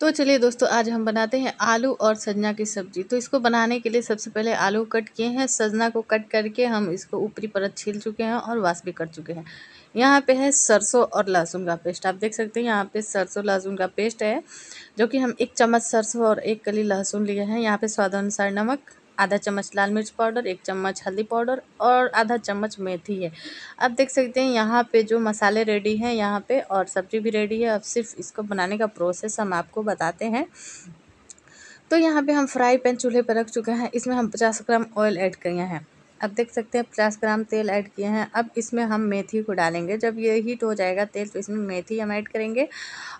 तो चलिए दोस्तों आज हम बनाते हैं आलू और सजना की सब्ज़ी तो इसको बनाने के लिए सबसे पहले आलू कट किए हैं सजना को कट करके हम इसको ऊपरी परत छील चुके हैं और वास भी कर चुके हैं यहाँ पे है सरसों और लहसुन का पेस्ट आप देख सकते हैं यहाँ पे सरसों लहसुन का पेस्ट है जो कि हम एक चम्मच सरसों और एक कली लहसुन लिए हैं यहाँ पर स्वाद अनुसार नमक आधा चम्मच लाल मिर्च पाउडर एक चम्मच हल्दी पाउडर और आधा चम्मच मेथी है अब देख सकते हैं यहाँ पे जो मसाले रेडी हैं यहाँ पे और सब्ज़ी भी रेडी है अब सिर्फ इसको बनाने का प्रोसेस हम आपको बताते हैं तो यहाँ पे हम फ्राई पैन चूल्हे पर रख चुके हैं इसमें हम पचास ग्राम ऑयल ऐड किए हैं अब देख सकते हैं पचास ग्राम तेल ऐड किए हैं अब इसमें हम मेथी को डालेंगे जब ये हीट हो जाएगा तेल तो इसमें मेथी हम ऐड करेंगे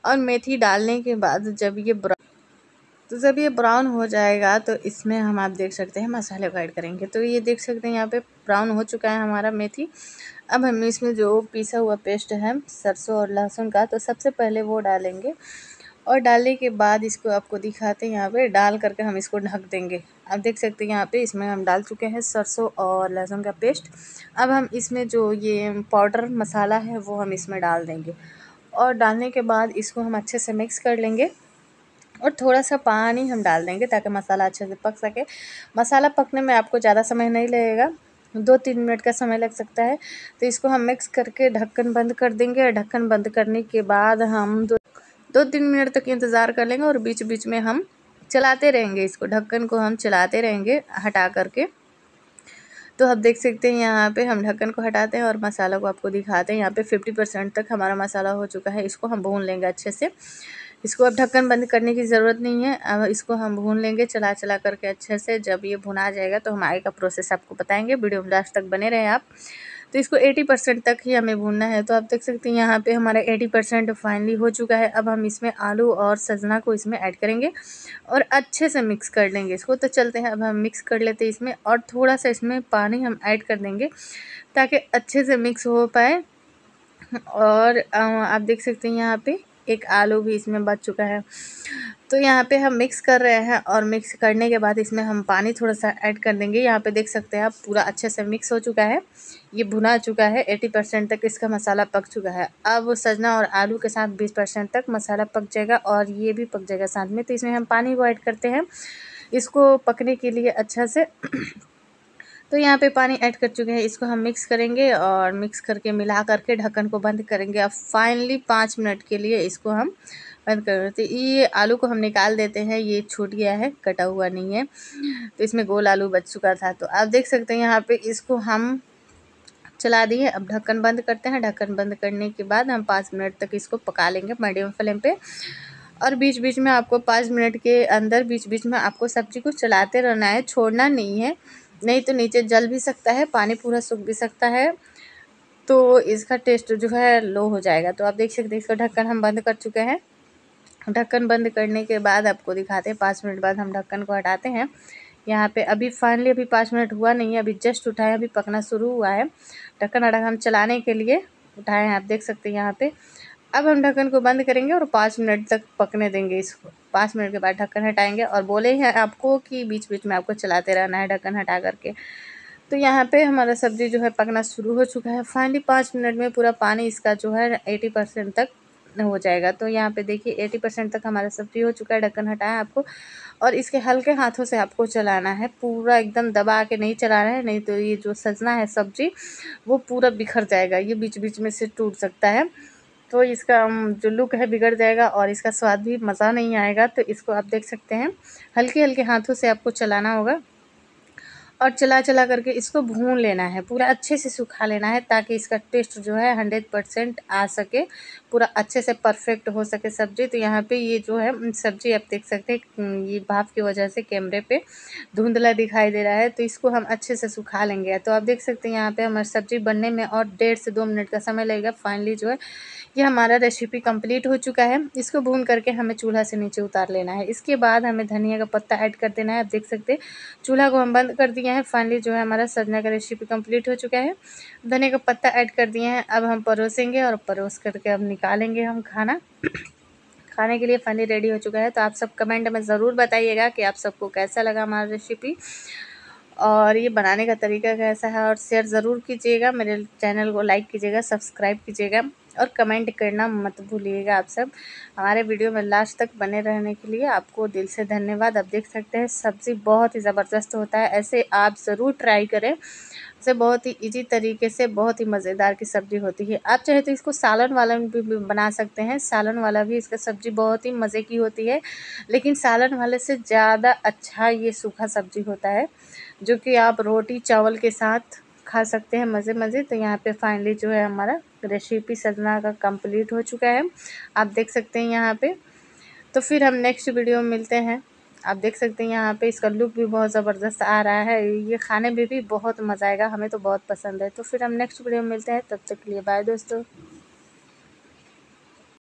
और मेथी डालने के बाद जब ये तो जब ये ब्राउन हो जाएगा तो इसमें हम आप देख सकते हैं मसाले को ऐड करेंगे तो ये देख सकते हैं यहाँ पे ब्राउन हो चुका है हमारा मेथी अब हम इसमें जो पीसा हुआ पेस्ट है सरसों और लहसुन का तो सबसे पहले वो डालेंगे और डालने के बाद इसको आपको दिखाते हैं यहाँ पे डाल करके हम इसको ढक देंगे आप देख सकते हैं यहाँ पे इसमें हम डाल चुके हैं सरसों और लहसुन का पेस्ट अब हम इसमें जो ये पाउडर मसाला है वो हम इसमें डाल देंगे और डालने के बाद इसको हम अच्छे से मिक्स कर लेंगे और थोड़ा सा पानी हम डाल देंगे ताकि मसाला अच्छे से पक सके मसाला पकने में आपको ज़्यादा समय नहीं लगेगा दो तीन मिनट का समय लग सकता है तो इसको हम मिक्स करके ढक्कन बंद कर देंगे और ढक्कन बंद करने के बाद हम दो दो तीन मिनट तक इंतज़ार कर लेंगे और बीच बीच में हम चलाते रहेंगे इसको ढक्कन को हम चलाते रहेंगे हटा करके तो आप देख सकते हैं यहाँ पे हम ढक्कन को हटाते हैं और मसाला को आपको दिखाते हैं यहाँ पे फिफ्टी परसेंट तक हमारा मसाला हो चुका है इसको हम भून लेंगे अच्छे से इसको अब ढक्कन बंद करने की ज़रूरत नहीं है अब इसको हम भून लेंगे चला चला करके अच्छे से जब ये भुना जाएगा तो हम आगे का प्रोसेस आपको बताएंगे वीडियो में लास्ट तक बने रहें आप तो इसको 80 परसेंट तक ही हमें भूनना है तो आप देख सकते हैं यहाँ पे हमारा 80 परसेंट फाइनली हो चुका है अब हम इसमें आलू और सजना को इसमें ऐड करेंगे और अच्छे से मिक्स कर लेंगे इसको तो चलते हैं अब हम मिक्स कर लेते हैं इसमें और थोड़ा सा इसमें पानी हम ऐड कर देंगे ताकि अच्छे से मिक्स हो पाए और आप देख सकते हैं यहाँ पर एक आलू भी इसमें बच चुका है तो यहाँ पे हम मिक्स कर रहे हैं और मिक्स करने के बाद इसमें हम पानी थोड़ा सा ऐड कर देंगे यहाँ पे देख सकते हैं आप पूरा अच्छे से मिक्स हो चुका है ये भुना चुका है एटी परसेंट तक इसका मसाला पक चुका है अब सजना और आलू के साथ बीस परसेंट तक मसाला पक जाएगा और ये भी पक जाएगा साथ में तो इसमें हम पानी को ऐड करते हैं इसको पकने के लिए अच्छा से तो यहाँ पे पानी ऐड कर चुके हैं इसको हम मिक्स करेंगे और मिक्स करके मिला करके ढक्कन को बंद करेंगे अब फाइनली पाँच मिनट के लिए इसको हम बंद कर देते ये आलू को हम निकाल देते हैं ये छूट गया है कटा हुआ नहीं है तो इसमें गोल आलू बच चुका था तो आप देख सकते हैं यहाँ पर इसको हम चला दिए अब ढक्कन बंद करते हैं ढक्कन बंद करने के बाद हम पाँच मिनट तक इसको पका लेंगे मीडियम फ्लेम पे और बीच बीच में आपको पाँच मिनट के अंदर बीच बीच में आपको सब्ज़ी को चलाते रहना है छोड़ना नहीं है नहीं तो नीचे जल भी सकता है पानी पूरा सूख भी सकता है तो इसका टेस्ट जो है लो हो जाएगा तो आप देख सकते हैं इसका ढक्कन हम बंद कर चुके हैं ढक्कन बंद करने के बाद आपको दिखाते हैं पाँच मिनट बाद हम ढक्कन को हटाते हैं यहाँ पे अभी फाइनली अभी पाँच मिनट हुआ नहीं है अभी जस्ट उठाए अभी पकना शुरू हुआ है ढक्कन हटा हम चलाने के लिए उठाए हैं आप देख सकते हैं यहाँ पर अब हम ढक्कन को बंद करेंगे और पाँच मिनट तक पकने देंगे इसको पाँच मिनट के बाद ढक्कन हटाएंगे और बोले हैं आपको कि बीच बीच में आपको चलाते रहना है ढक्कन हटा करके तो यहाँ पे हमारा सब्ज़ी जो है पकना शुरू हो चुका है फाइनली पाँच मिनट में पूरा पानी इसका जो है एटी परसेंट तक हो जाएगा तो यहाँ पे देखिए एटी परसेंट तक हमारा सब्जी हो चुका है ढक्कन हटाया आपको और इसके हल्के हाथों से आपको चलाना है पूरा एकदम दबा के नहीं चलाना है नहीं तो ये जो सजना है सब्जी वो पूरा बिखर जाएगा ये बीच बीच में से टूट सकता है तो इसका जो लुक है बिगड़ जाएगा और इसका स्वाद भी मज़ा नहीं आएगा तो इसको आप देख सकते हैं हल्के हल्के हाथों से आपको चलाना होगा और चला चला करके इसको भून लेना है पूरा अच्छे से सुखा लेना है ताकि इसका टेस्ट जो है हंड्रेड परसेंट आ सके पूरा अच्छे से परफेक्ट हो सके सब्ज़ी तो यहाँ पे ये जो है सब्ज़ी आप देख सकते हैं ये भाप की वजह से कैमरे पे धुंधला दिखाई दे रहा है तो इसको हम अच्छे से सुखा लेंगे तो आप देख सकते हैं यहाँ पर हमारी सब्ज़ी बनने में और डेढ़ से दो मिनट का समय लगेगा फाइनली जो है ये हमारा रेसिपी कंप्लीट हो चुका है इसको भून करके हमें चूल्हा से नीचे उतार लेना है इसके बाद हमें धनिया का पत्ता ऐड कर देना है आप देख सकते हैं चूल्हा को हम बंद कर दिया है फाइनली जो है हमारा सजना का रेसिपी कंप्लीट हो चुका है धनिया का पत्ता ऐड कर दिए हैं अब हम परोसेंगे और परोस करके अब निकालेंगे हम खाना खाने के लिए फाइनली रेडी हो चुका है तो आप सब कमेंट में ज़रूर बताइएगा कि आप सबको कैसा लगा हमारा रेसिपी और ये बनाने का तरीका कैसा है और शेयर ज़रूर कीजिएगा मेरे चैनल को लाइक कीजिएगा सब्सक्राइब कीजिएगा और कमेंट करना मत भूलिएगा आप सब हमारे वीडियो में लास्ट तक बने रहने के लिए आपको दिल से धन्यवाद आप देख सकते हैं सब्ज़ी बहुत ही ज़बरदस्त होता है ऐसे आप ज़रूर ट्राई करें से बहुत ही इजी तरीके से बहुत ही मज़ेदार की सब्ज़ी होती है आप चाहे तो इसको सालन वाला भी बना सकते हैं सालन वाला भी इसका सब्ज़ी बहुत ही मज़े की होती है लेकिन सालन वाले से ज़्यादा अच्छा ये सूखा सब्ज़ी होता है जो कि आप रोटी चावल के साथ खा सकते हैं मज़े मज़े तो यहाँ पे फाइनली जो है हमारा रेसिपी सजना का कंप्लीट हो चुका है आप देख सकते हैं यहाँ पे तो फिर हम नेक्स्ट वीडियो में मिलते हैं आप देख सकते हैं यहाँ पे इसका लुक भी बहुत ज़बरदस्त आ रहा है ये खाने में भी बहुत मज़ा आएगा हमें तो बहुत पसंद है तो फिर हम नेक्स्ट वीडियो में मिलते हैं तब तक के लिए बाय दोस्तों